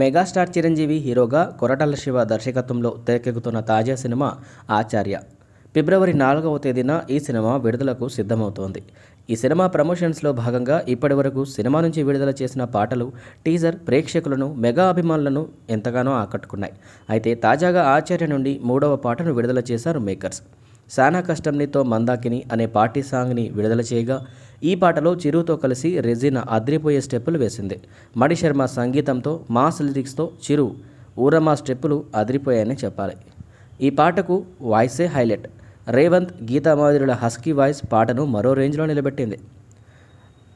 megastar Chiranjeevi హీరోగా కొరటాల శివ దర్శకత్వంలో తెరకెక్కుతున్న తాజా సినిమా ఆచార్య ఫిబ్రవరి నాలుగవ తేదీన ఈ సినిమా విడుదలకు సిద్ధమవుతోంది ఈ సినిమా ప్రమోషన్స్లో భాగంగా ఇప్పటి వరకు సినిమా నుంచి విడుదల చేసిన పాటలు టీజర్ ప్రేక్షకులను మెగా అభిమానులను ఎంతగానో ఆకట్టుకున్నాయి అయితే తాజాగా ఆచార్య నుండి మూడవ పాటను విడుదల చేశారు మేకర్స్ శానా కష్టంనితో మందాకిని అనే పార్టీ సాంగ్ని విడుదల చేయగా ఈ పాటలో చిరుతో కలిసి రెజినా అద్రిపోయే స్టెప్పులు వేసింది మణి శర్మ సంగీతంతో మాస్ లిరిక్స్తో చిరు ఊరమా స్టెప్పులు అదిరిపోయాయని చెప్పాలి ఈ పాటకు వాయిసే హైలైట్ రేవంత్ గీతామాధురుల హస్కీ వాయిస్ పాటను మరో రేంజ్లో నిలబెట్టింది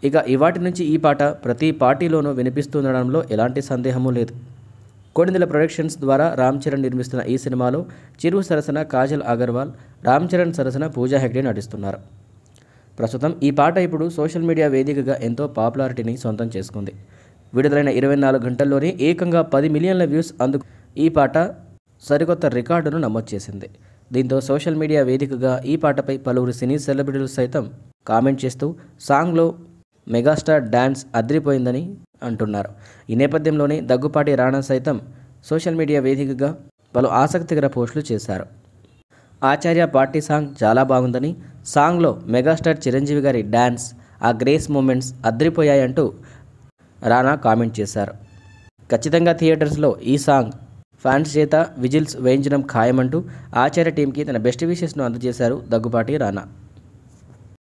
ఇక ఇవాటి నుంచి ఈ పాట ప్రతి పార్టీలోనూ వినిపిస్తుండడంలో ఎలాంటి సందేహము లేదు కోడిందల ప్రొడక్షన్స్ ద్వారా రామ్ చరణ్ నిర్మిస్తున్న ఈ సినిమాలో చిరు సరసన కాజల్ అగర్వాల్ రామ్ చరణ్ సరసన పూజా హెగ్డే నటిస్తున్నారు ప్రస్తుతం ఈ పాట ఇప్పుడు సోషల్ మీడియా వేదికగా ఎంతో పాపులారిటీని సొంతం చేసుకుంది విడుదలైన ఇరవై నాలుగు గంటల్లోనే ఏకంగా పది మిలియన్ల వ్యూస్ అందుకు ఈ పాట సరికొత్త రికార్డును నమోదు చేసింది దీంతో సోషల్ మీడియా వేదికగా ఈ పాటపై పలువురు సినీ సెలబ్రిటీలు సైతం కామెంట్ చేస్తూ సాంగ్లో మెగాస్టార్ డ్యాన్స్ అదిరిపోయిందని అంటున్నారు ఈ నేపథ్యంలోనే దగ్గుపాటి రాణా సైతం సోషల్ మీడియా వేదికగా పలు ఆసక్తికర పోస్టులు చేశారు ఆచార్య పార్టీ సాంగ్ చాలా బాగుందని సాంగ్లో మెగాస్టార్ చిరంజీవి గారి డ్యాన్స్ ఆ గ్రేస్ మూమెంట్స్ అద్రిపోయాయంటూ రానా కామెంట్ చేశారు ఖచ్చితంగా థియేటర్స్లో ఈ సాంగ్ ఫ్యాన్స్ చేత విజిల్స్ వేయించడం ఖాయమంటూ ఆచార్య టీంకి తన బెస్ట్ విషెస్ను అందజేశారు దగ్గుపాటి రానా